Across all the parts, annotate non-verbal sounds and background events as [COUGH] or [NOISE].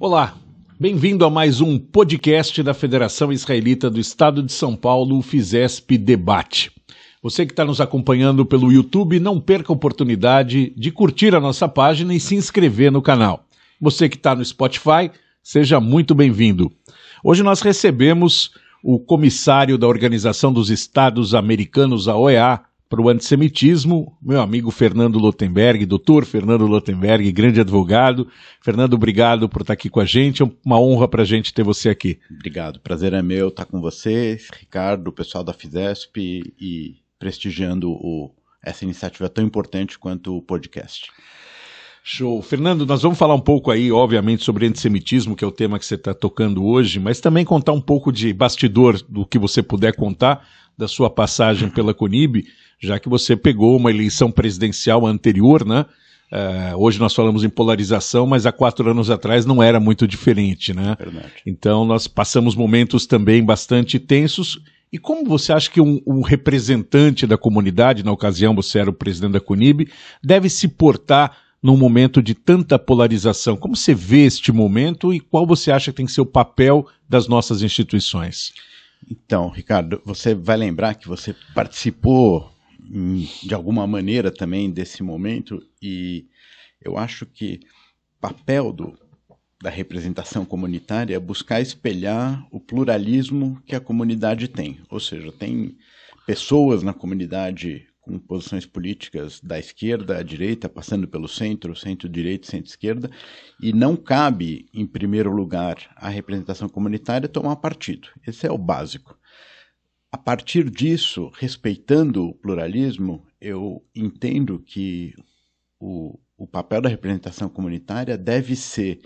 Olá, bem-vindo a mais um podcast da Federação Israelita do Estado de São Paulo, o FISESP Debate. Você que está nos acompanhando pelo YouTube, não perca a oportunidade de curtir a nossa página e se inscrever no canal. Você que está no Spotify, seja muito bem-vindo. Hoje nós recebemos o comissário da Organização dos Estados Americanos, a OEA, para o antissemitismo, meu amigo Fernando Lotenberg, doutor Fernando Lotenberg, grande advogado. Fernando, obrigado por estar aqui com a gente. É uma honra para a gente ter você aqui. Obrigado. Prazer é meu estar com vocês, Ricardo, o pessoal da Fidesp e prestigiando o, essa iniciativa tão importante quanto o podcast. Show. Fernando, nós vamos falar um pouco aí, obviamente, sobre antissemitismo, que é o tema que você está tocando hoje, mas também contar um pouco de bastidor do que você puder contar da sua passagem pela CONIB já que você pegou uma eleição presidencial anterior, né? Uh, hoje nós falamos em polarização, mas há quatro anos atrás não era muito diferente, né? Verdade. Então nós passamos momentos também bastante tensos. E como você acha que um, um representante da comunidade, na ocasião você era o presidente da Cunib, deve se portar num momento de tanta polarização? Como você vê este momento e qual você acha que tem que ser o papel das nossas instituições? Então, Ricardo, você vai lembrar que você participou de alguma maneira também desse momento e eu acho que papel do, da representação comunitária é buscar espelhar o pluralismo que a comunidade tem, ou seja, tem pessoas na comunidade com posições políticas da esquerda à direita, passando pelo centro, centro-direita, centro-esquerda, e não cabe, em primeiro lugar, à representação comunitária tomar partido. Esse é o básico a partir disso, respeitando o pluralismo, eu entendo que o, o papel da representação comunitária deve ser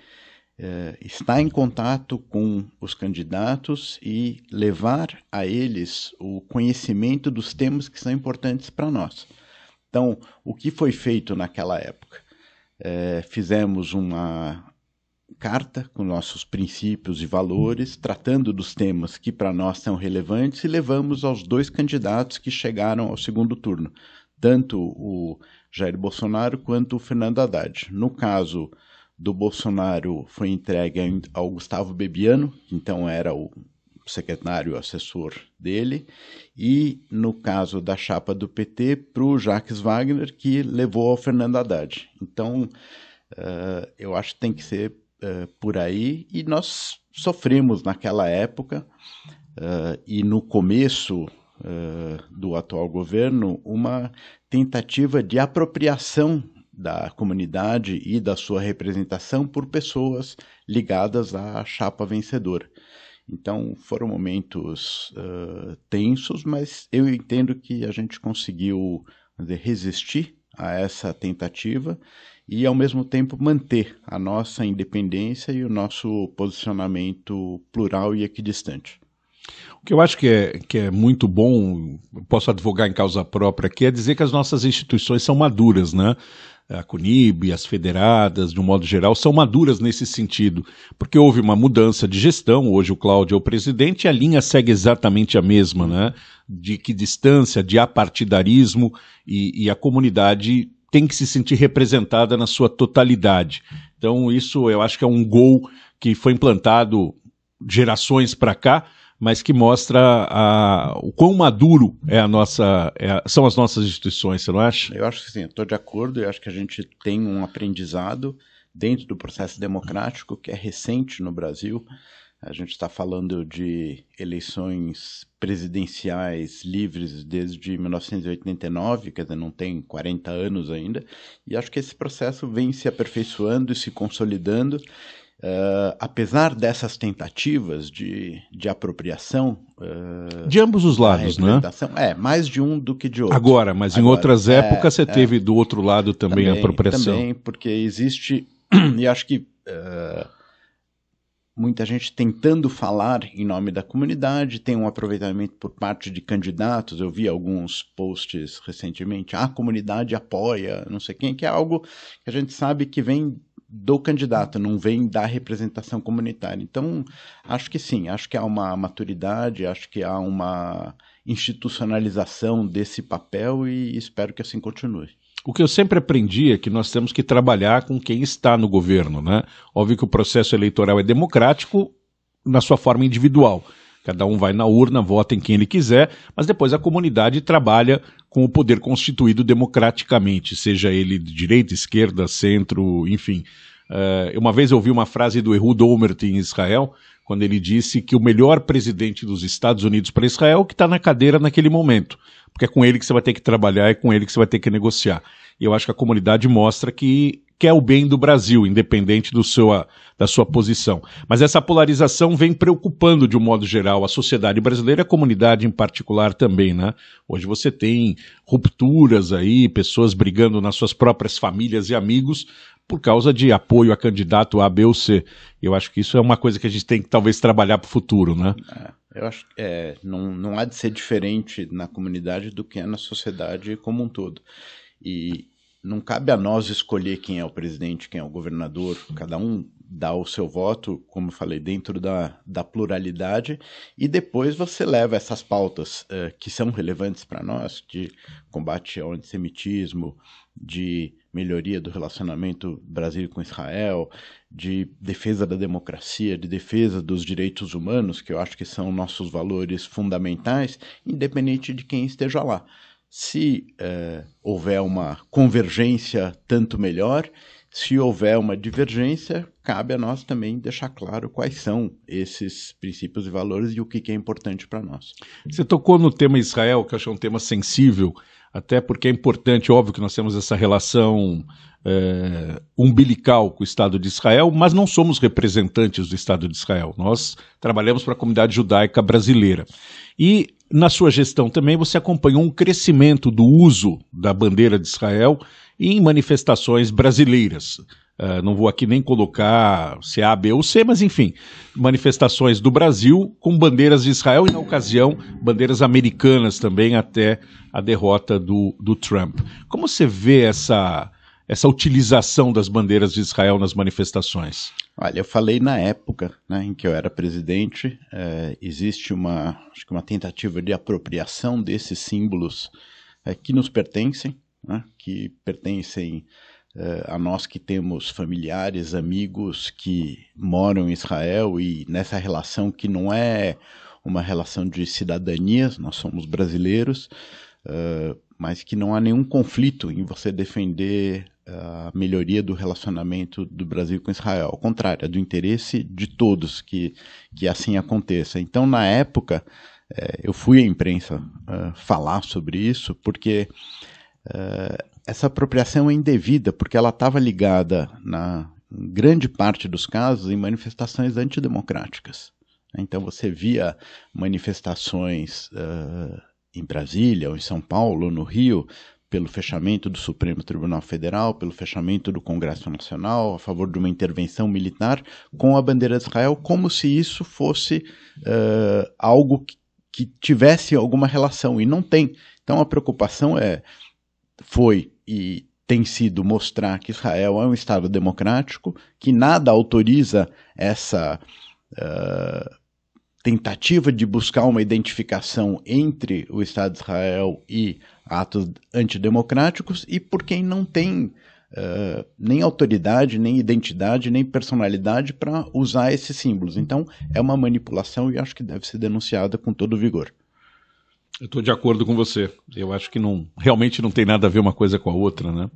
eh, estar em contato com os candidatos e levar a eles o conhecimento dos temas que são importantes para nós. Então, o que foi feito naquela época? Eh, fizemos uma carta com nossos princípios e valores, tratando dos temas que para nós são relevantes e levamos aos dois candidatos que chegaram ao segundo turno, tanto o Jair Bolsonaro quanto o Fernando Haddad. No caso do Bolsonaro, foi entregue ao Gustavo Bebiano, que então era o secretário assessor dele, e no caso da chapa do PT, para o Jacques Wagner, que levou ao Fernando Haddad. Então, Uh, eu acho que tem que ser uh, por aí e nós sofremos naquela época uh, e no começo eh, do atual governo uma tentativa de apropriação da comunidade e da sua representação por pessoas ligadas à chapa vencedora. Então foram momentos uh, tensos, mas eu entendo que a gente conseguiu dizer, resistir a essa tentativa e, ao mesmo tempo, manter a nossa independência e o nosso posicionamento plural e equidistante. O que eu acho que é, que é muito bom, posso advogar em causa própria aqui, é dizer que as nossas instituições são maduras, né? a CUNIB, as federadas, de um modo geral, são maduras nesse sentido, porque houve uma mudança de gestão, hoje o Cláudio é o presidente e a linha segue exatamente a mesma, né? De que distância, de apartidarismo e, e a comunidade tem que se sentir representada na sua totalidade. Então, isso eu acho que é um gol que foi implantado gerações para cá, mas que mostra a, o quão maduro é a nossa, é, são as nossas instituições, você não acha? Eu acho que sim, estou de acordo, eu acho que a gente tem um aprendizado dentro do processo democrático que é recente no Brasil, a gente está falando de eleições presidenciais livres desde 1989, quer dizer, não tem 40 anos ainda, e acho que esse processo vem se aperfeiçoando e se consolidando. Uh, apesar dessas tentativas de, de apropriação. Uh, de ambos os lados, né? É, mais de um do que de outro. Agora, mas Agora, em outras é, épocas você é, teve do outro lado também, também a apropriação. Também, porque existe, [CLEARS THROAT] e acho que. Uh, muita gente tentando falar em nome da comunidade, tem um aproveitamento por parte de candidatos. Eu vi alguns posts recentemente, a comunidade apoia, não sei quem, que é algo que a gente sabe que vem do candidato, não vem da representação comunitária. Então, acho que sim, acho que há uma maturidade, acho que há uma institucionalização desse papel e espero que assim continue o que eu sempre aprendi é que nós temos que trabalhar com quem está no governo, né? Óbvio que o processo eleitoral é democrático na sua forma individual. Cada um vai na urna, vota em quem ele quiser, mas depois a comunidade trabalha com o poder constituído democraticamente, seja ele de direita, esquerda, centro, enfim. Uh, uma vez eu ouvi uma frase do Ehud Olmert em Israel, quando ele disse que o melhor presidente dos Estados Unidos para Israel é o que está na cadeira naquele momento, porque é com ele que você vai ter que trabalhar, é com ele que você vai ter que negociar. E eu acho que a comunidade mostra que quer o bem do Brasil, independente do seu, da sua posição. Mas essa polarização vem preocupando, de um modo geral, a sociedade brasileira e a comunidade em particular também, né? Hoje você tem rupturas aí, pessoas brigando nas suas próprias famílias e amigos por causa de apoio a candidato A, B ou C. Eu acho que isso é uma coisa que a gente tem que talvez trabalhar para o futuro, né? É, eu acho que é, não, não há de ser diferente na comunidade do que é na sociedade como um todo. E não cabe a nós escolher quem é o presidente, quem é o governador, cada um dá o seu voto, como eu falei, dentro da, da pluralidade, e depois você leva essas pautas uh, que são relevantes para nós, de combate ao antissemitismo, de melhoria do relacionamento Brasil com Israel, de defesa da democracia, de defesa dos direitos humanos, que eu acho que são nossos valores fundamentais, independente de quem esteja lá. Se eh, houver uma convergência, tanto melhor. Se houver uma divergência, cabe a nós também deixar claro quais são esses princípios e valores e o que é importante para nós. Você tocou no tema Israel, que eu acho é um tema sensível até porque é importante, óbvio que nós temos essa relação é, umbilical com o Estado de Israel, mas não somos representantes do Estado de Israel. Nós trabalhamos para a comunidade judaica brasileira. E na sua gestão também você acompanhou um crescimento do uso da bandeira de Israel em manifestações brasileiras. Ah, não vou aqui nem colocar se é A, B ou C, mas enfim, manifestações do Brasil com bandeiras de Israel e, na ocasião, bandeiras americanas também, até a derrota do, do Trump. Como você vê essa, essa utilização das bandeiras de Israel nas manifestações? Olha, eu falei na época né, em que eu era presidente, é, existe uma, acho que uma tentativa de apropriação desses símbolos é, que nos pertencem, né, que pertencem a nós que temos familiares, amigos que moram em Israel e nessa relação que não é uma relação de cidadanias, nós somos brasileiros, ah, mas que não há nenhum conflito em você defender a melhoria do relacionamento do Brasil com Israel. Ao contrário, é do interesse de todos que, que assim aconteça. Então, na época, eh, eu fui à imprensa ah, falar sobre isso, porque Uh, essa apropriação é indevida, porque ela estava ligada, na grande parte dos casos, em manifestações antidemocráticas. Então você via manifestações uh, em Brasília, ou em São Paulo, ou no Rio, pelo fechamento do Supremo Tribunal Federal, pelo fechamento do Congresso Nacional, a favor de uma intervenção militar com a bandeira de Israel, como se isso fosse uh, algo que, que tivesse alguma relação, e não tem. Então a preocupação é foi e tem sido mostrar que Israel é um Estado democrático, que nada autoriza essa uh, tentativa de buscar uma identificação entre o Estado de Israel e atos antidemocráticos, e por quem não tem Uh, nem autoridade, nem identidade, nem personalidade para usar esses símbolos. Então, é uma manipulação e acho que deve ser denunciada com todo vigor. Eu estou de acordo com você. Eu acho que não, realmente não tem nada a ver uma coisa com a outra, né?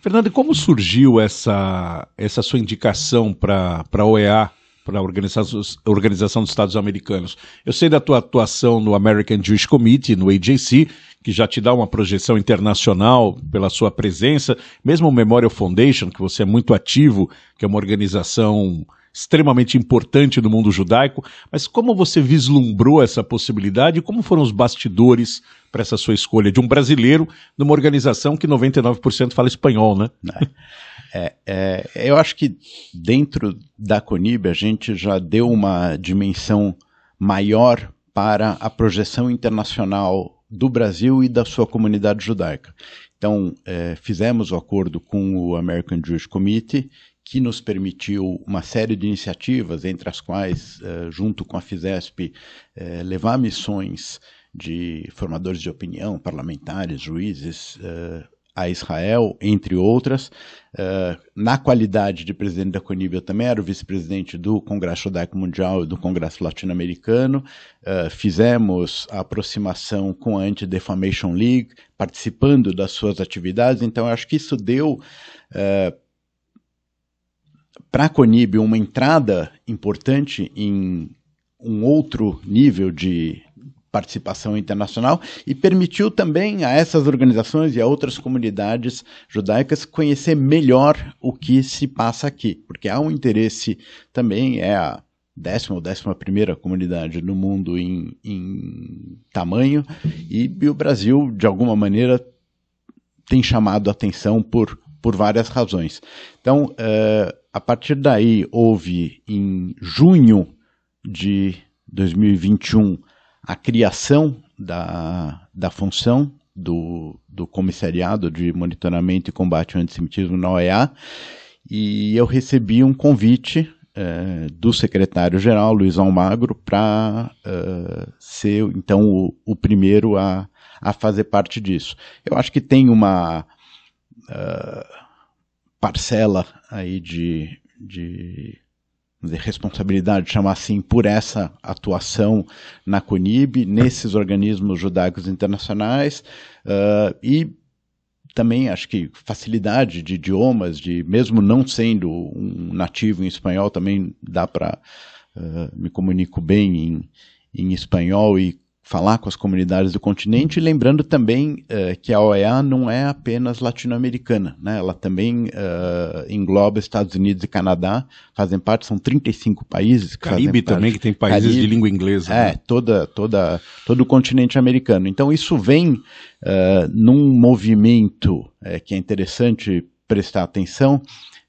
Fernando, como surgiu essa, essa sua indicação para a OEA, para a Organização, Organização dos Estados Americanos? Eu sei da tua atuação no American Jewish Committee, no AJC, que já te dá uma projeção internacional pela sua presença, mesmo o Memorial Foundation, que você é muito ativo, que é uma organização extremamente importante no mundo judaico, mas como você vislumbrou essa possibilidade? e Como foram os bastidores para essa sua escolha de um brasileiro numa organização que 99% fala espanhol, né? É, é, é, eu acho que dentro da Conib a gente já deu uma dimensão maior para a projeção internacional do Brasil e da sua comunidade judaica. Então, é, fizemos o acordo com o American Jewish Committee que nos permitiu uma série de iniciativas, entre as quais, eh, junto com a FISESP, eh, levar missões de formadores de opinião, parlamentares, juízes, eh, a Israel, entre outras. na qualidade de presidente da Conib, eu também era o vice-presidente do Congresso Judaico Mundial e do Congresso Latino-Americano. fizemos a aproximação com a Anti-Defamation League, participando das suas atividades. Então, acho que isso deu uh, para a Conib uma entrada importante em um outro nível de participação internacional e permitiu também a essas organizações e a outras comunidades judaicas conhecer melhor o que se passa aqui, porque há um interesse também, é a décima ou décima primeira comunidade no mundo em, em tamanho, e, e o Brasil, de alguma maneira, tem chamado atenção por, por várias razões. Então, uh, a partir daí, houve em junho de 2021 a criação da, da função do, do Comissariado de Monitoramento e Combate ao Antissemitismo na OEA, e eu recebi um convite eh, do secretário-geral, Luiz Almagro, para eh, ser, então, o, o primeiro a, a fazer parte disso. Eu acho que tem uma. Uh, parcela aí de, de, de responsabilidade, chamar assim, por essa atuação na CONIB, nesses organismos judaicos internacionais, uh, e também acho que facilidade de idiomas, de mesmo não sendo um nativo em espanhol, também dá para uh, ah, me comunico bem em, em espanhol e falar com as comunidades do continente, lembrando também uh, que a OEA não é apenas latino-americana, né? ela também uh, engloba Estados Unidos e Canadá, fazem parte, são 35 países. Que Caribe também, que tem países Caribe, de língua inglesa. É, né? toda, toda, todo o continente americano. Então isso vem uh, num movimento que é interessante prestar atenção,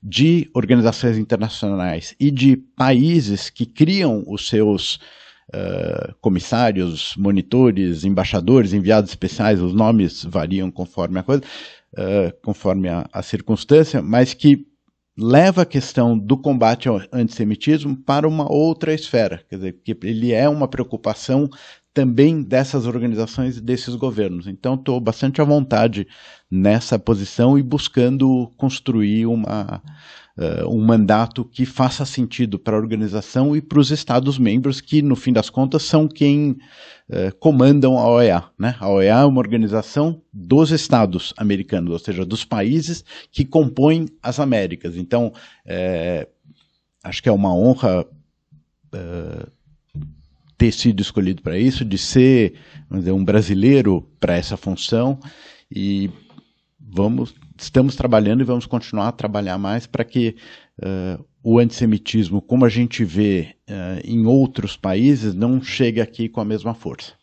de organizações internacionais e de países que criam os seus eh, comissários, monitores, embaixadores, enviados especiais, os nomes variam conforme a coisa, uh, conforme a, a circunstância, mas que leva a questão do combate ao antissemitismo para uma outra esfera, quer dizer, que ele é uma preocupação também dessas organizações e desses governos. Então, estou bastante à vontade nessa posição e buscando construir uma uh, um mandato que faça sentido para a organização e para os Estados-membros, que no fim das contas são quem uh, comandam a OEA. Né? A OEA é uma organização dos Estados americanos, ou seja, dos países que compõem as Américas. Então, é, acho que é uma honra. Uh, ter sido escolhido para isso, de ser dizer, um brasileiro para essa função e vamos estamos trabalhando e vamos continuar a trabalhar mais para que uh, o antissemitismo, como a gente vê uh, em outros países, não chegue aqui com a mesma força.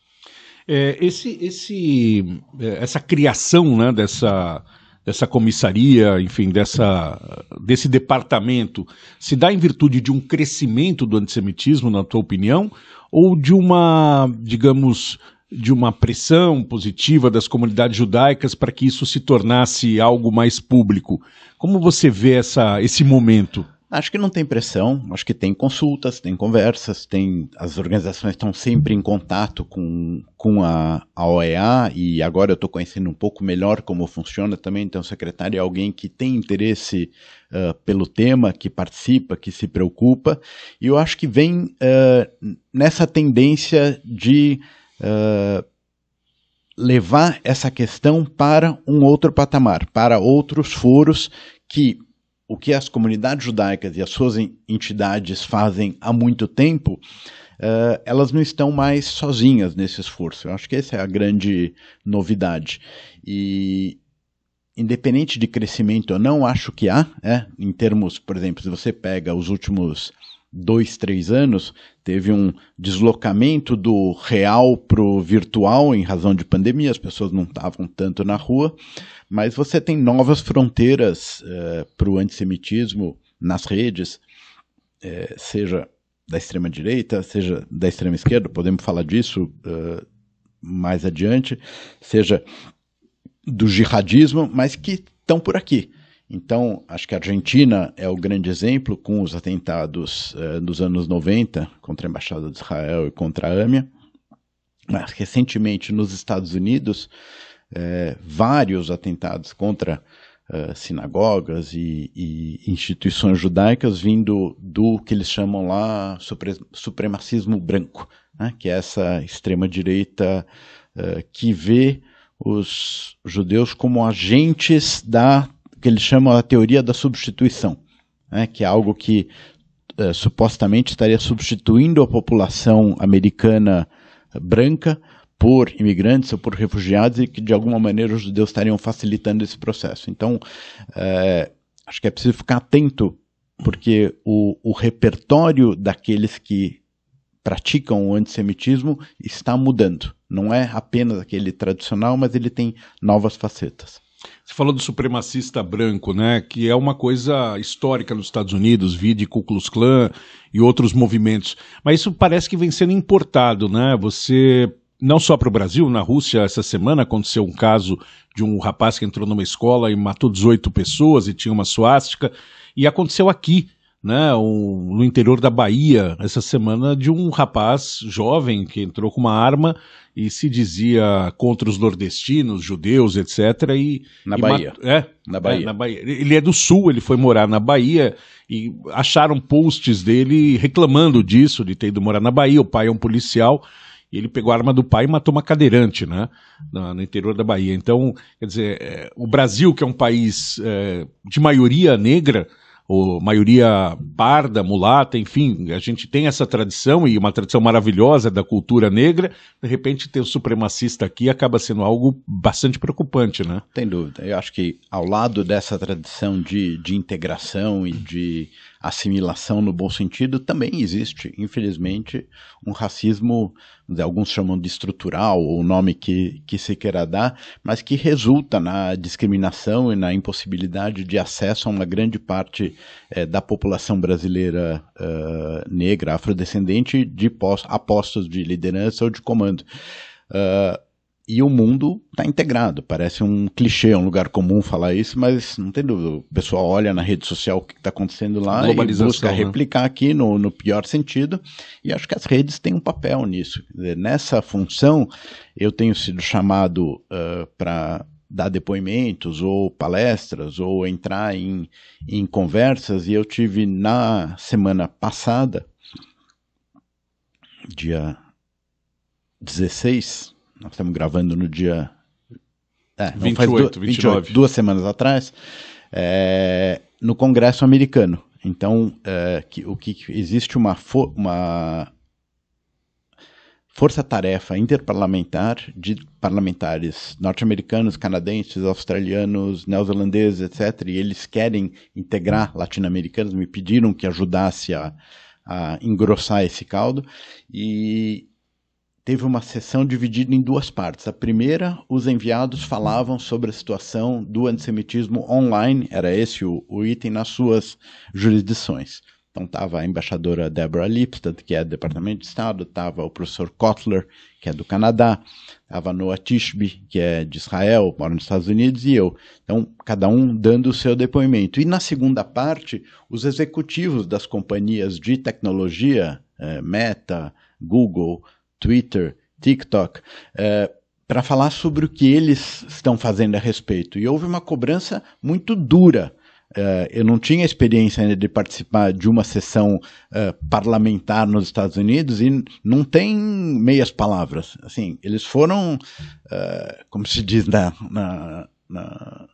É, esse, esse, é, essa criação né, dessa, dessa comissaria, enfim, dessa, desse departamento, se dá em virtude de um crescimento do antissemitismo, na tua opinião, ou de uma, digamos, de uma pressão positiva das comunidades judaicas para que isso se tornasse algo mais público. Como você vê essa, esse momento? Acho que não tem pressão, acho que tem consultas, tem conversas, tem as organizações estão sempre em contato com, com a, a OEA e agora eu estou conhecendo um pouco melhor como funciona também, então o secretário é alguém que tem interesse uh, pelo tema, que participa, que se preocupa e eu acho que vem uh, nessa tendência de levar essa questão para um outro patamar, para outros foros que o que as comunidades judaicas e as suas entidades fazem há muito tempo, uh, elas não estão mais sozinhas nesse esforço. Eu acho que essa é a grande novidade. E independente de crescimento ou não, acho que há, né? em termos, por exemplo, se você pega os últimos dois, três anos, teve um deslocamento do real para o virtual em razão de pandemia, as pessoas não estavam tanto na rua, mas você tem novas fronteiras uh, eh, para o antissemitismo nas redes, eh, seja da extrema direita, seja da extrema esquerda, podemos falar disso eh, mais adiante, seja do jihadismo, mas que estão por aqui. Então, acho que a Argentina é o grande exemplo com os atentados eh, dos anos 90 contra a Embaixada de Israel e contra a AMIA. Mas, recentemente, nos Estados Unidos, eh, vários atentados contra eh, sinagogas e, e, instituições judaicas vindo do que eles chamam lá supre supremacismo branco, né? que é essa extrema-direita eh, que vê os judeus como agentes da que eles chamam a teoria da substituição, né, que é algo que é, supostamente estaria substituindo a população americana eh, branca por imigrantes ou por refugiados e que de alguma maneira os judeus estariam facilitando esse processo. Então, é, acho que é preciso ficar atento porque o, o repertório daqueles que praticam o antissemitismo está mudando. Não é apenas aquele tradicional, mas ele tem novas facetas. Você falou do supremacista branco, né? Que é uma coisa histórica nos Estados Unidos, vide Ku Klux Klan e outros movimentos. Mas isso parece que vem sendo importado, né? Você não só para o Brasil, na Rússia, essa semana aconteceu um caso de um rapaz que entrou numa escola e matou 18 pessoas e tinha uma suástica, e aconteceu aqui né, um, no interior da Bahia essa semana de um rapaz jovem que entrou com uma arma e se dizia contra os nordestinos, judeus, etc. E, na e Bahia. é, na Bahia. É, na Bahia. Ele é do sul, ele foi morar na Bahia e acharam posts dele reclamando disso, de ter ido morar na Bahia. O pai é um policial ele pegou a arma do pai e matou uma cadeirante, né? No, interior da Bahia. Então, quer dizer, é, o Brasil, que é um país é, de maioria negra, ou maioria parda, mulata, enfim, a gente tem essa tradição e uma tradição maravilhosa da cultura negra, de repente ter o supremacista aqui acaba sendo algo bastante preocupante, né? Tem dúvida. Eu acho que ao lado dessa tradição de, de integração e de assimilação no bom sentido, também existe, infelizmente, um racismo, alguns chamam de estrutural, ou o nome que, que se queira dar, mas que resulta na discriminação e na impossibilidade de acesso a uma grande parte eh, da população brasileira eh, negra, afrodescendente, de a postos de liderança ou de comando. Uh, e o mundo está integrado. Parece um clichê, é um lugar comum falar isso, mas não tem dúvida. O pessoal olha na rede social o que está acontecendo lá e busca né? replicar aqui no, no, pior sentido. E acho que as redes têm um papel nisso. Dizer, nessa função, eu tenho sido chamado uh, para dar depoimentos ou palestras ou entrar em, em conversas. E eu tive na semana passada, dia 16 nós estamos gravando no dia. É, 28, faz 29. 28, duas semanas atrás, é, no Congresso americano. Então, é, que, o que existe uma, fo uma força-tarefa interparlamentar de parlamentares norte-americanos, canadenses, australianos, neozelandeses, etc. E eles querem integrar latino-americanos, me pediram que ajudasse a, a engrossar esse caldo. E teve uma sessão dividida em duas partes. A primeira, os enviados falavam sobre a situação do antissemitismo online, era esse o, o item nas suas jurisdições. Então estava a embaixadora Deborah Lipstadt, que é do Departamento de Estado, estava o professor Kotler, que é do Canadá, estava Noah Tishby, que é de Israel, mora nos Estados Unidos, e eu. Então, cada um dando o seu depoimento. E na segunda parte, os executivos das companhias de tecnologia, eh, Meta, Google, Twitter, TikTok, é, para falar sobre o que eles estão fazendo a respeito. E houve uma cobrança muito dura. É, eu não tinha experiência ainda de participar de uma sessão é, parlamentar nos Estados Unidos e não tem meias palavras. Assim, eles foram, como se diz na, na, na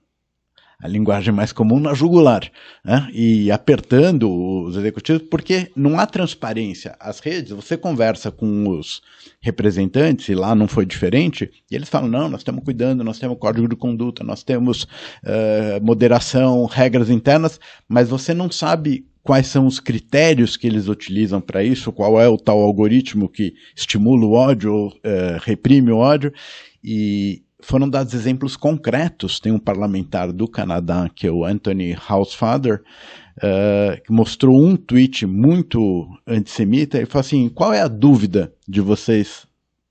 a linguagem mais comum, na jugular, né? e apertando os executivos, porque não há transparência. As redes, você conversa com os representantes, e lá não foi diferente, e eles falam: não, nós estamos cuidando, nós temos código de conduta, nós temos uh, moderação, regras internas, mas você não sabe quais são os critérios que eles utilizam para isso, qual é o tal algoritmo que estimula o ódio, uh, reprime o ódio, e, foram dados exemplos concretos. Tem um parlamentar do Canadá, que é o Anthony Housefather, uh, que mostrou um tweet muito antissemita e falou assim: qual é a dúvida de vocês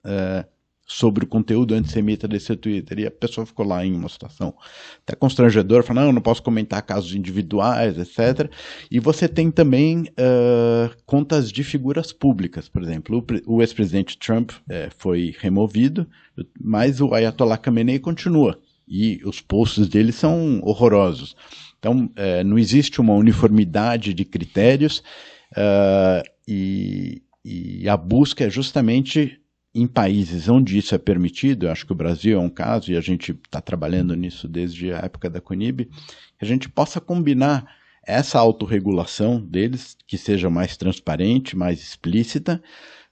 uh, sobre o conteúdo antissemita desse Twitter. E a pessoa ficou lá em uma situação até constrangedora, falando, não, ah, eu não posso comentar casos individuais, etc. E você tem também uh, contas de figuras públicas, por exemplo. O, o ex-presidente Trump é, foi removido, mas o Ayatollah Khamenei continua. E os posts dele são horrorosos. Então, é, não existe uma uniformidade de critérios uh, e, e a busca é justamente em países onde isso é permitido, eu acho que o Brasil é um caso, e a gente está trabalhando nisso desde a época da Conib, a gente possa combinar essa autorregulação deles, que seja mais transparente, mais explícita,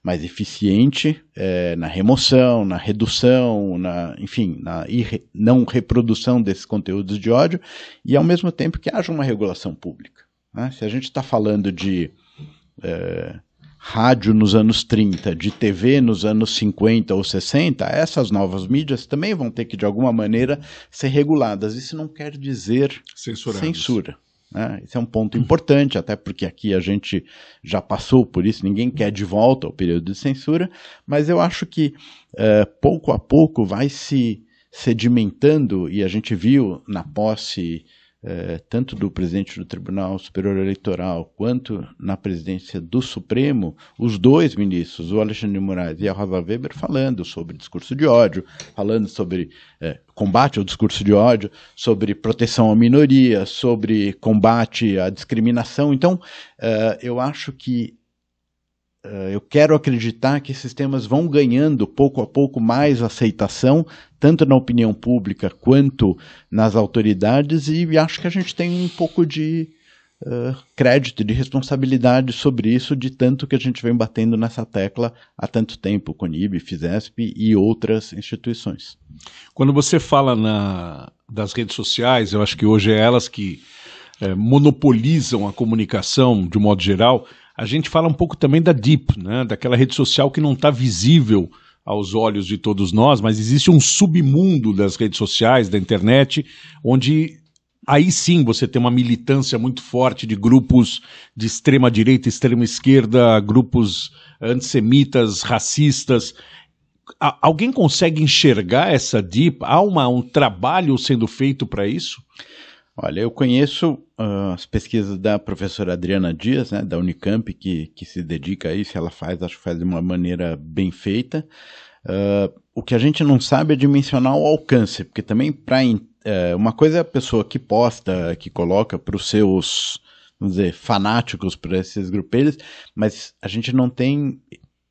mais eficiente é, na remoção, na redução, na, enfim, na irre, não reprodução desses conteúdos de ódio, e ao mesmo tempo que haja uma regulação pública. Né? Se a gente está falando de é, rádio nos anos 30, de TV nos anos 50 ou 60, essas novas mídias também vão ter que, de alguma maneira, ser reguladas. Isso não quer dizer censura. censura. Né? Esse é um ponto importante, até porque aqui a gente já passou por isso, ninguém quer de volta o período de censura, mas eu acho que é, pouco a pouco vai se sedimentando, e a gente viu na posse eh, tanto do presidente do Tribunal Superior Eleitoral quanto na presidência do Supremo, os dois ministros, o Alexandre de Moraes e a Rosa Weber, falando sobre discurso de ódio, falando sobre eh, combate ao discurso de ódio, sobre proteção à minoria, sobre combate à discriminação. Então, eh, eu acho que eh, eu quero acreditar que esses temas vão ganhando pouco a pouco mais aceitação, tanto na opinião pública quanto nas autoridades, e acho que a gente tem um pouco de uh, crédito, de responsabilidade sobre isso, de tanto que a gente vem batendo nessa tecla há tanto tempo, com o NIB, FISESP e outras instituições. Quando você fala na, das redes sociais, eu acho que hoje é elas que é, monopolizam a comunicação de um modo geral a gente fala um pouco também da Deep, né? daquela rede social que não está visível aos olhos de todos nós, mas existe um submundo das redes sociais, da internet, onde aí sim você tem uma militância muito forte de grupos de extrema direita, extrema esquerda, grupos antissemitas, racistas. Alguém consegue enxergar essa DIP? Há uma, um trabalho sendo feito para isso? Olha, eu conheço uh, as pesquisas da professora Adriana Dias, né, da Unicamp, que, que se dedica a isso, ela faz, acho que faz de uma maneira bem feita. Uh, o que a gente não sabe é dimensionar o alcance, porque também para uh, eh, uma coisa é a pessoa que posta, que coloca para os seus, vamos dizer, fanáticos para esses grupelhos, mas a gente não tem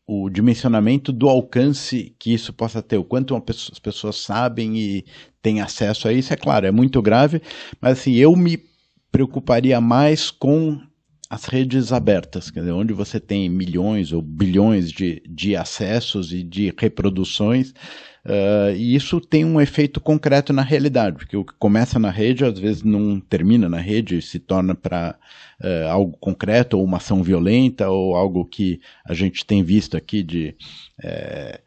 o dimensionamento do alcance que isso possa ter, o quanto pessoa, as pessoas sabem e tem acesso a isso, é claro, é muito grave, mas assim, eu me preocuparia mais com as redes abertas, dizer, onde você tem milhões ou bilhões de, de acessos e de reproduções, uh, e isso tem um efeito concreto na realidade, porque o que começa na rede às vezes não termina na rede, se torna para uh, algo concreto, ou uma ação violenta, ou algo que a gente tem visto aqui de. Uh,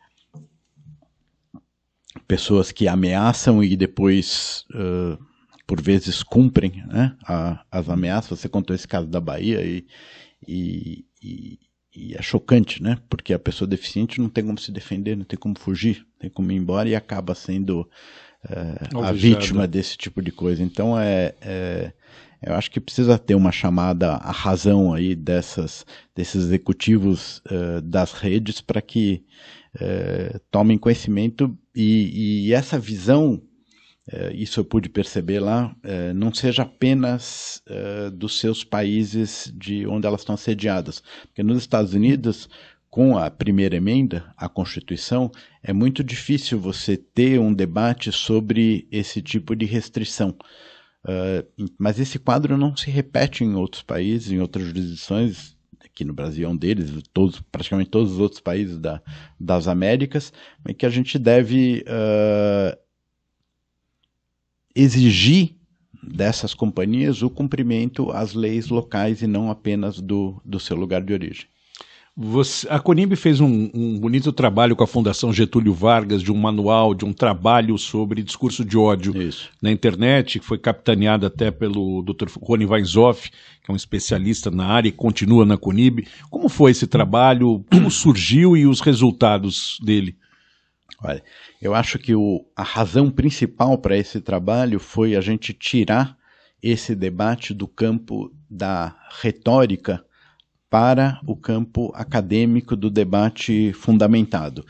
pessoas que ameaçam e depois, uh, por vezes, cumprem né, a, as ameaças. Você contou esse caso da Bahia e, e, e, e, é chocante, né? Porque a pessoa deficiente não tem como se defender, não tem como fugir, tem como ir embora e acaba sendo uh, a vítima desse tipo de coisa. Então, é, é eu acho que precisa ter uma chamada à razão aí dessas, desses executivos uh, das redes para que tomem conhecimento e, e essa visão, é, isso eu pude perceber lá, é, não seja apenas eh, dos seus países de onde elas estão sediadas. Porque nos Estados Unidos, com a primeira emenda à Constituição, é muito difícil você ter um debate sobre esse tipo de restrição. Uh, mas esse quadro não se repete em outros países, em outras jurisdições aqui no Brasil é um deles, todos, praticamente todos os outros países da, das Américas, é que a gente deve uh, exigir dessas companhias o cumprimento às leis locais e não apenas do, do seu lugar de origem. Você, a Conib fez um, um, bonito trabalho com a Fundação Getúlio Vargas de um manual, de um trabalho sobre discurso de ódio Isso. na internet, que foi capitaneado até pelo Dr. Rony Weinzoff, que é um especialista na área e continua na Conib. Como foi esse trabalho? Como surgiu e os resultados dele? Olha, eu acho que o, a razão principal para esse trabalho foi a gente tirar esse debate do campo da retórica para o campo acadêmico do debate fundamentado.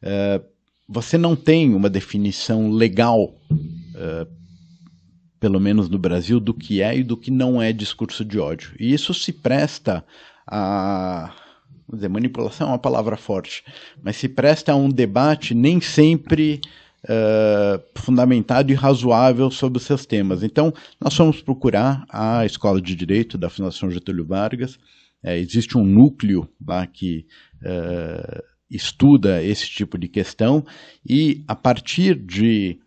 É, você não tem uma definição legal, é, pelo menos no Brasil, do que é e do que não é discurso de ódio. E isso se presta a. Dizer, manipulação é uma palavra forte, mas se presta a um debate nem sempre Uh, fundamentado e razoável sobre os seus temas. Então, nós fomos procurar a Escola de Direito da Fundação Getúlio Vargas é, existe um núcleo lá que uh, estuda esse tipo de questão e, a partir de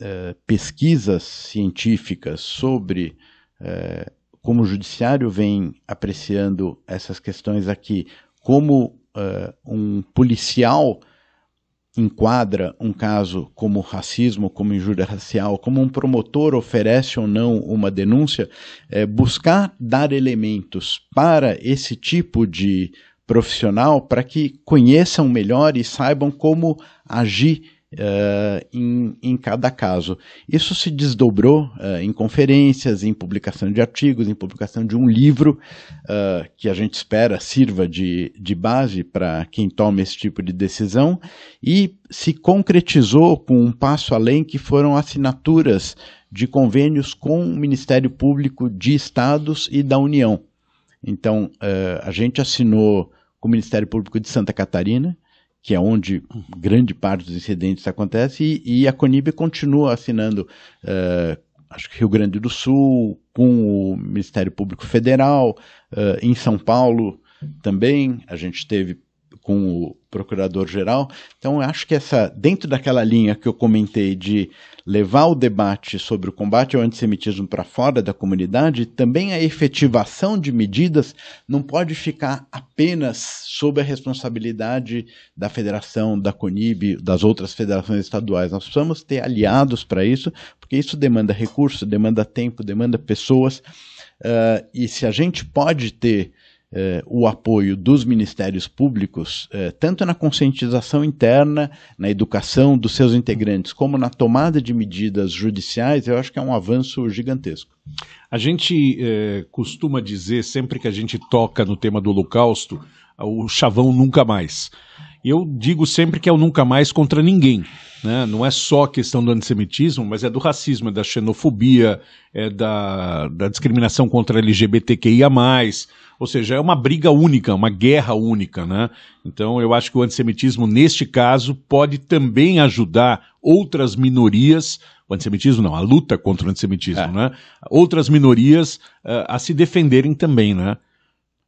uh, pesquisas científicas sobre uh, como o judiciário vem apreciando essas questões aqui, como um policial enquadra um caso como racismo, como injúria racial, como um promotor oferece ou não uma denúncia, é, buscar dar elementos para esse tipo de profissional para que conheçam melhor e saibam como agir Uh, em, em, cada caso. Isso se desdobrou uh, em conferências, em publicação de artigos, em publicação de um livro uh, que a gente espera sirva de, de base para quem toma esse tipo de decisão e se concretizou com um passo além que foram assinaturas de convênios com o Ministério Público de Estados e da União. Então, a gente assinou com o Ministério Público de Santa Catarina, que é onde grande parte dos incidentes acontece, e, e a CONIB continua assinando, uh, acho que Rio Grande do Sul, com o Ministério Público Federal, uh, em São Paulo também, a gente teve com o procurador-geral. Então, acho que essa, dentro daquela linha que eu comentei de levar o debate sobre o combate ao antissemitismo para fora da comunidade, também a efetivação de medidas não pode ficar apenas sob a responsabilidade da federação, da CONIB, das outras federações estaduais. Nós precisamos ter aliados para isso, porque isso demanda recurso, demanda tempo, demanda pessoas. Uh, e se a gente pode ter eh, o apoio dos ministérios públicos, eh, tanto na conscientização interna, na educação dos seus integrantes, como na tomada de medidas judiciais, eu acho que é um avanço gigantesco. A gente eh, costuma dizer, sempre que a gente toca no tema do Holocausto, o chavão nunca mais eu digo sempre que é o nunca mais contra ninguém. Né? Não é só questão do antissemitismo, mas é do racismo, é da xenofobia, é da, da discriminação contra LGBTQIA. Ou seja, é uma briga única, uma guerra única. Né? Então eu acho que o antissemitismo, neste caso, pode também ajudar outras minorias. O antissemitismo não, a luta contra o antissemitismo, é. né? Outras minorias uh, a se defenderem também, né?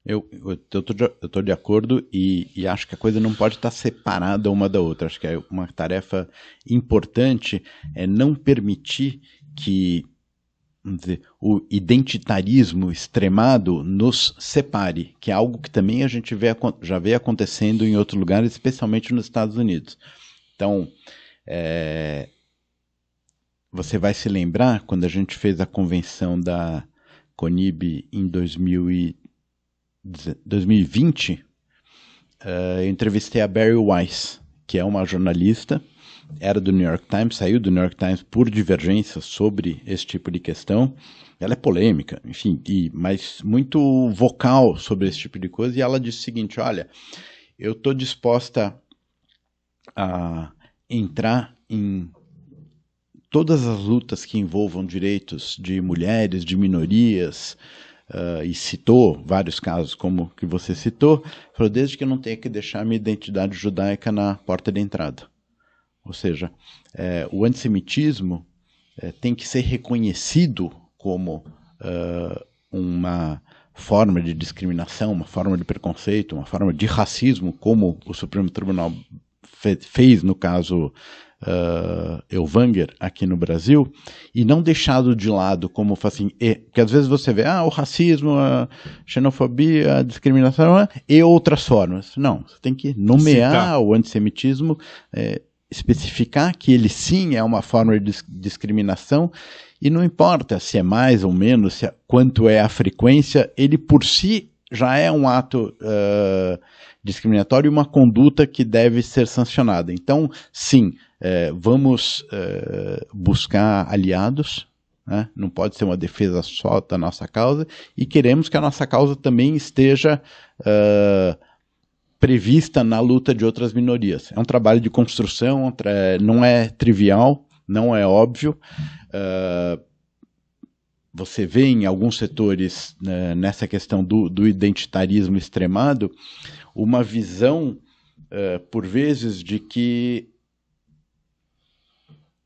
Eu, eu, de, eu de acordo e, e, acho que a coisa não pode estar tá separada uma da outra. Acho que é uma tarefa importante é não permitir que dizer, o identitarismo extremado nos separe, que é algo que também a gente vê, já vê acontecendo em outros lugares, especialmente nos Estados Unidos. Então, é, você vai se lembrar quando a gente fez a convenção da CONIB em 2013 2020, uh, eh, eu entrevistei a Barry Weiss, que é uma jornalista, era do New York Times, saiu do New York Times por divergência sobre esse tipo de questão. Ela é polêmica, enfim, e, mas muito vocal sobre esse tipo de coisa. E ela disse o seguinte: olha, eu estou disposta a entrar em todas as lutas que envolvam direitos de mulheres, de minorias, uh, e citou vários casos como que você citou, falou desde que eu não tenha que deixar minha identidade judaica na porta de entrada. Ou seja, é, o antissemitismo é, tem que ser reconhecido como uh, uma forma de discriminação, uma forma de preconceito, uma forma de racismo, como o Supremo Tribunal fez no caso uh, Elvanger aqui no Brasil e não deixado de lado como assim, e, porque às vezes você vê ah, o racismo, a xenofobia, a discriminação ah, e outras formas. Não, você tem que nomear o antissemitismo, é, especificar que ele sim é uma forma de discriminação e não importa se é mais ou menos, se é, quanto é a frequência, ele por si já é um ato uh, discriminatório e uma conduta que deve ser sancionada. Então, sim, é, vamos é, buscar aliados, né? não pode ser uma defesa só da nossa causa, e queremos que a nossa causa também esteja é, prevista na luta de outras minorias. É um trabalho de construção, é, não é trivial, não é óbvio. É, você vê em alguns setores, né, nessa questão do, do identitarismo extremado, uma visão, eh, por vezes, de que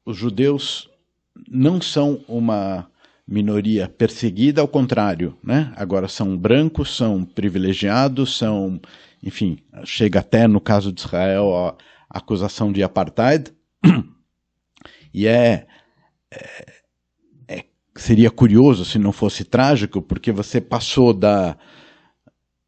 os judeus não são uma minoria perseguida, ao contrário, né? agora são brancos, são privilegiados, são, enfim, chega até no caso de Israel a acusação de apartheid, [CLEARS THROAT] e é, é, é seria curioso se não fosse trágico, porque você passou da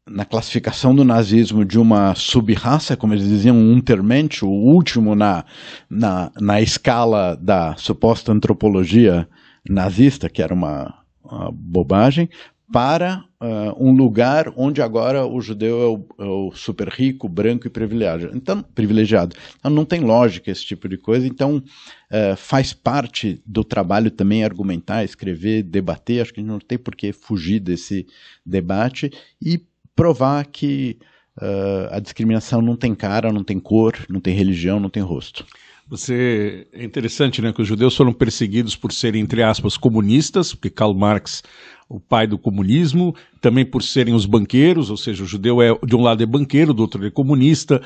na classificação do nazismo de uma subraça, como eles diziam, um untermensch, o último na, na, na escala da suposta antropologia nazista, que era uma, uma bobagem, para uh, um lugar onde agora o judeu é o, é o, super rico, branco e privilegiado. Então, privilegiado. Então, não tem lógica esse tipo de coisa. Então, uh, faz parte do trabalho também argumentar, escrever, debater. Acho que a gente não tem por que fugir desse debate. E provar que uh, a discriminação não tem cara, não tem cor, não tem religião, não tem rosto. Você é interessante, né, que os judeus foram perseguidos por serem entre aspas comunistas, porque Karl Marx, o pai do comunismo, também por serem os banqueiros, ou seja, o judeu é de um lado é banqueiro, do outro é comunista.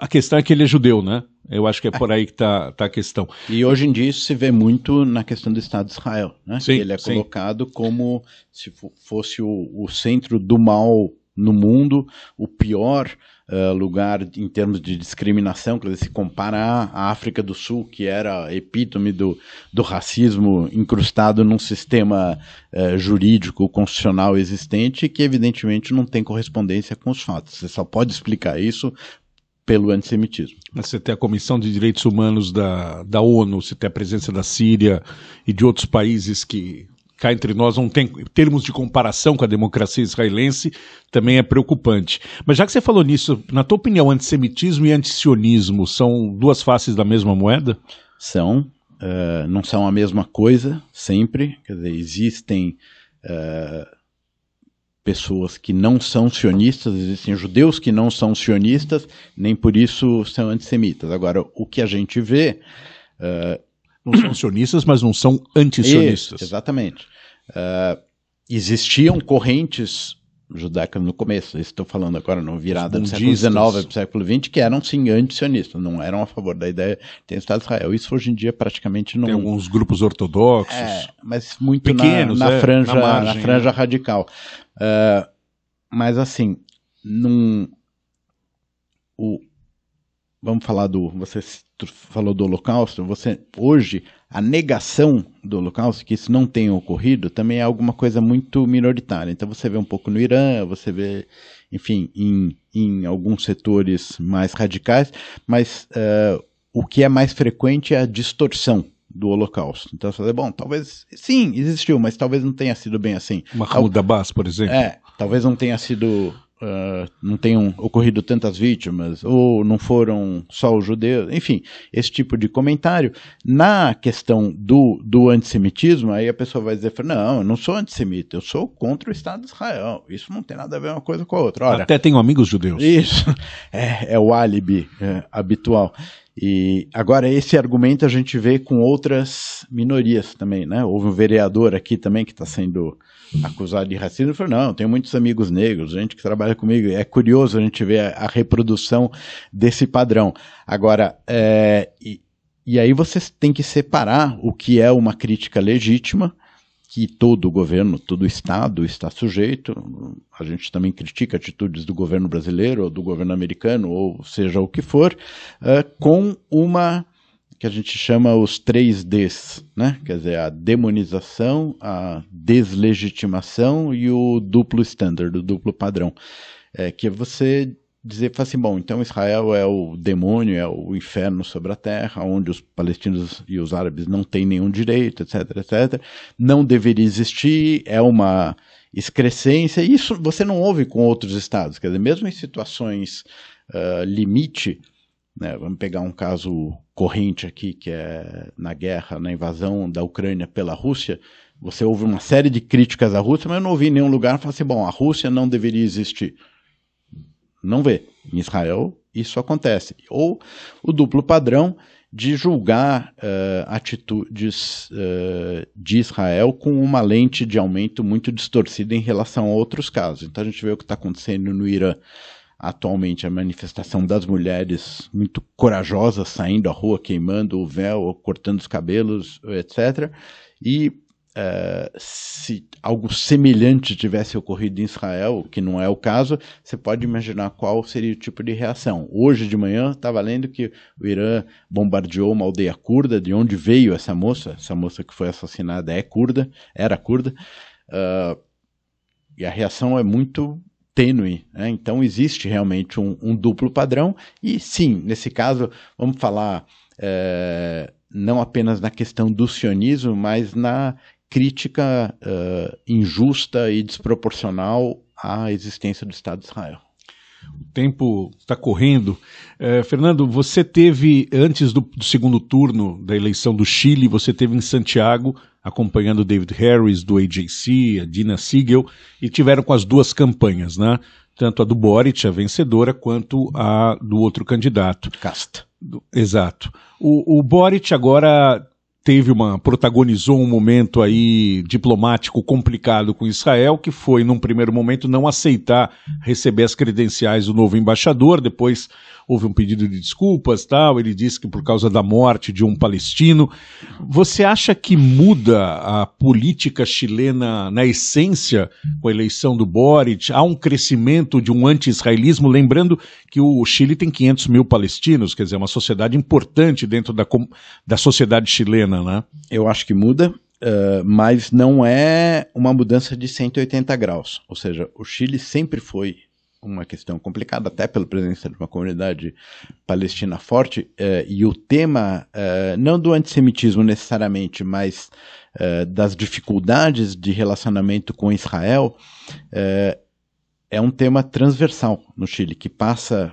A questão é que ele é judeu, né? Eu acho que é por aí que está tá a questão. E hoje em dia isso se vê muito na questão do Estado de Israel, né? Sim, ele é sim. colocado como se fosse o, o centro do mal no mundo o pior uh, lugar em termos de discriminação, quer dizer, se compara à África do Sul, que era a epítome do, do racismo incrustado num sistema uh, jurídico constitucional existente, que evidentemente não tem correspondência com os fatos. Você só pode explicar isso pelo antissemitismo. Mas você tem a Comissão de Direitos Humanos da, da ONU, você tem a presença da Síria e de outros países que cá entre nós não tem termos de comparação com a democracia israelense, também é preocupante. Mas já que você falou nisso, na tua opinião, antissemitismo e antisionismo são duas faces da mesma moeda? São, uh, não são a mesma coisa sempre, quer dizer, existem uh, pessoas que não são sionistas, existem judeus que não são sionistas, nem por isso são antissemitas. Agora, o que a gente vê... Uh, não são sionistas, mas não são anti-sionistas Exatamente. Uh, existiam correntes judaicas no começo, estou falando agora no virada do século XIX para o século XX, que eram sim anti-sionistas não eram a favor da ideia de Estado de Israel. Isso hoje em dia praticamente não. Tem alguns grupos ortodoxos. É, mas muito pequenos, na, é, na é, franja, na, margem, na né? franja radical. Uh, mas assim, num, o, vamos falar do. Você falou do Holocausto. Você hoje a negação do Holocausto, que isso não tenha ocorrido, também é alguma coisa muito minoritária. Então você vê um pouco no Irã, você vê, enfim, em, em alguns setores mais radicais, mas uh, o que é mais frequente é a distorção do Holocausto. Então você fala, bom, talvez sim, existiu, mas talvez não tenha sido bem assim. Mahmoud Abbas, por exemplo. É, talvez não tenha sido ah, não tenham ocorrido tantas vítimas, ou não foram só os judeus, enfim, esse tipo de comentário. Na questão do, do antissemitismo, aí a pessoa vai dizer, não, eu não sou antissemita, eu sou contra o Estado de Israel, isso não tem nada a ver uma coisa com a outra. Olha, Até tenho amigos judeus. Isso, [LAUGHS] é, é o álibi é, habitual. E agora esse argumento a gente vê com outras minorias também, né? Houve um vereador aqui também que está sendo acusado de racismo e falou, não, tenho muitos amigos negros, gente que trabalha comigo. É curioso a gente ver a, a reprodução desse padrão. Agora, é, e, e aí você tem que separar o que é uma crítica legítima que todo governo, todo Estado está sujeito. A gente também critica atitudes do governo brasileiro ou do governo americano, ou seja o que for, eh, com uma que a gente chama os três Ds, né? quer dizer, a demonização, a deslegitimação e o duplo standard, o duplo padrão, é que você dizer assim, bom, então Israel é o demônio, é o inferno sobre a terra, onde os palestinos e os árabes não têm nenhum direito, etc, etc. Não deveria existir, é uma excrescência. Isso você não ouve com outros estados, quer dizer, mesmo em situações uh, limite, né, vamos pegar um caso corrente aqui, que é na guerra, na invasão da Ucrânia pela Rússia, você ouve uma série de críticas à Rússia, mas eu não ouvi em nenhum lugar falar assim, bom, a Rússia não deveria existir não vê. Em Israel, isso acontece. Ou o duplo padrão de julgar uh, atitudes uh, de Israel com uma lente de aumento muito distorcida em relação a outros casos. Então a gente vê o que está acontecendo no Irã atualmente, a manifestação das mulheres muito corajosas saindo à rua, queimando o véu, cortando os cabelos, etc. E eh, se algo semelhante tivesse ocorrido em Israel, que não é o caso, você pode imaginar qual seria o tipo de reação. Hoje de manhã estava tá lendo que o Irã bombardeou uma aldeia curda, de onde veio essa moça, essa moça que foi assassinada é curda, era curda, uh, e a reação é muito tênue. Né? Então existe realmente um, um, duplo padrão, e sim, nesse caso, vamos falar. Eh, não apenas na questão do sionismo, mas na crítica uh, injusta e desproporcional à existência do Estado de Israel. O tempo está correndo. É, Fernando, você teve, antes do, do, segundo turno da eleição do Chile, você teve em Santiago, acompanhando David Harris, do AJC, a Dina Siegel, e tiveram com as duas campanhas, né? Tanto a do Boric, a vencedora, quanto a do outro candidato. Casta. exato. O, o Boric agora teve uma protagonizou um momento aí diplomático complicado com Israel, que foi num primeiro momento não aceitar receber as credenciais do novo embaixador, depois houve um pedido de desculpas, tal. Ele disse que por causa da morte de um palestino. Você acha que muda a política chilena na essência com a eleição do Boric? Há um crescimento de um anti-israelismo, lembrando que o Chile tem 500 mil palestinos, quer dizer, uma sociedade importante dentro da, da sociedade chilena, né? Eu acho que muda. Uh, mas não é uma mudança de 180 graus. Ou seja, o Chile sempre foi uma questão complicada, até pela presença de uma comunidade palestina forte, eh, e o tema, eh, não do antissemitismo necessariamente, mas eh, das dificuldades de relacionamento com Israel, é um tema transversal no Chile, que passa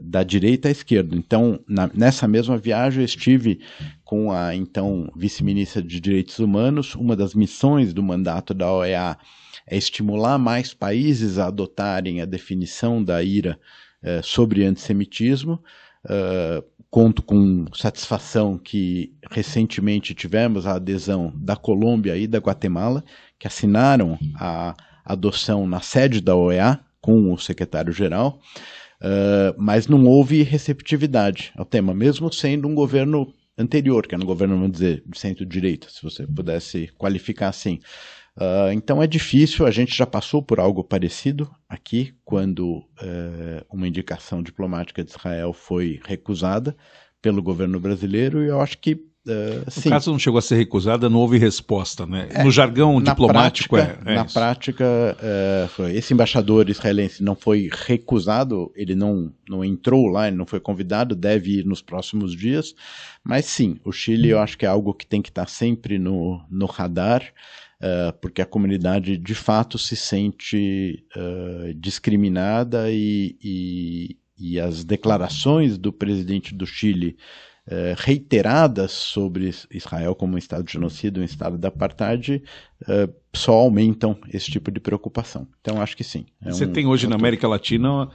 da direita à esquerda. Então, na, nessa mesma viagem, eu estive com a então vice-ministra de Direitos Humanos, uma das missões do mandato da OEA é estimular mais países a adotarem a definição da ira é, sobre antissemitismo. Eh, conto com satisfação que recentemente tivemos a adesão da Colômbia e da Guatemala, que assinaram a adoção na sede da OEA com o secretário-geral, uh, mas não houve receptividade ao tema, mesmo sendo um governo anterior, que era um governo, vamos dizer, de centro-direita, se você pudesse qualificar assim. Uh, então é difícil, a gente já passou por algo parecido aqui, quando uh, uma indicação diplomática de Israel foi recusada pelo governo brasileiro, e eu acho que. Uh, no caso não chegou a ser recusada, não houve resposta, né? É, no jargão diplomático prática, é, é Na prática, uh, foi. Esse embaixador israelense não foi recusado, ele não, não entrou lá, ele não foi convidado, deve ir nos próximos dias. Mas sim, o Chile eu hum. acho que é algo que tem que estar sempre no, no radar. Eh, porque a comunidade de fato se sente uh, discriminada e, e, e, as declarações do presidente do Chile eh, reiteradas sobre Israel como um Estado de genocida, um Estado da apartheid, uh, só aumentam esse tipo de preocupação. Então, acho que sim. É Você um, tem hoje um... na América Latina uh,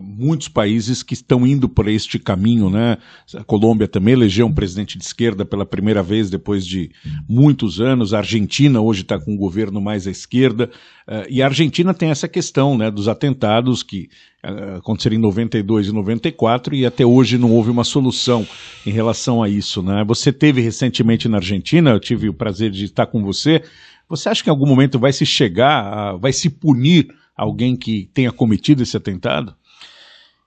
muitos países que estão indo por este caminho, né? A Colômbia também elegeu um presidente de esquerda pela primeira vez depois de muitos anos. A Argentina hoje está com um governo mais à esquerda. Uh, e a Argentina tem essa questão né, dos atentados que uh, aconteceram em 92 e 94 e até hoje não houve uma solução em relação a isso. Né? Você teve recentemente na Argentina, eu tive o prazer de estar com você, você acha que em algum momento vai se chegar, a, vai se punir alguém que tenha cometido esse atentado?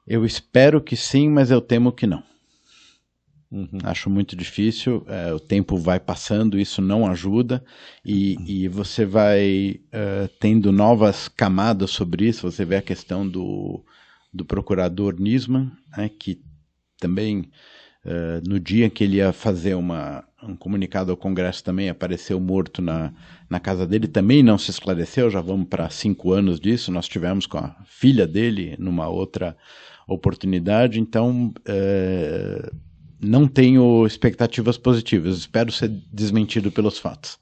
Eu espero que sim, mas eu temo que não. Uhum. Acho muito difícil. É, o tempo vai passando, isso não ajuda. E, uhum. e você vai uh, tendo novas camadas sobre isso. Você vê a questão do, do procurador Nisman, né, que também, uh, no dia que ele ia fazer uma, um comunicado ao Congresso também apareceu morto na, na casa dele, também não se esclareceu, já vamos para cinco anos disso. Nós tivemos com a filha dele numa outra oportunidade, então é, não tenho expectativas positivas. Espero ser desmentido pelos fatos.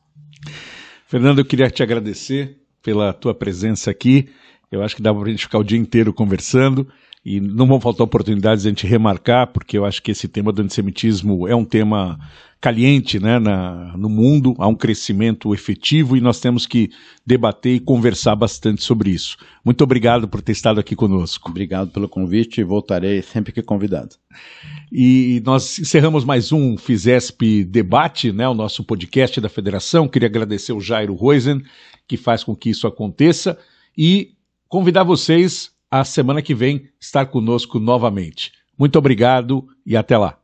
Fernando, eu queria te agradecer pela tua presença aqui. Eu acho que dá para a gente ficar o dia inteiro conversando e não vão faltar oportunidades de a gente remarcar, porque eu acho que esse tema do antissemitismo é um tema caliente né, na, no mundo, há um crescimento efetivo e nós temos que debater e conversar bastante sobre isso. Muito obrigado por ter estado aqui conosco. Obrigado pelo convite e voltarei sempre que convidado. E nós encerramos mais um Fizesp Debate, né, o nosso podcast da Federação. Queria agradecer o Jairo Roisen, que faz com que isso aconteça, e convidar vocês a semana que vem estar conosco novamente. Muito obrigado e até lá.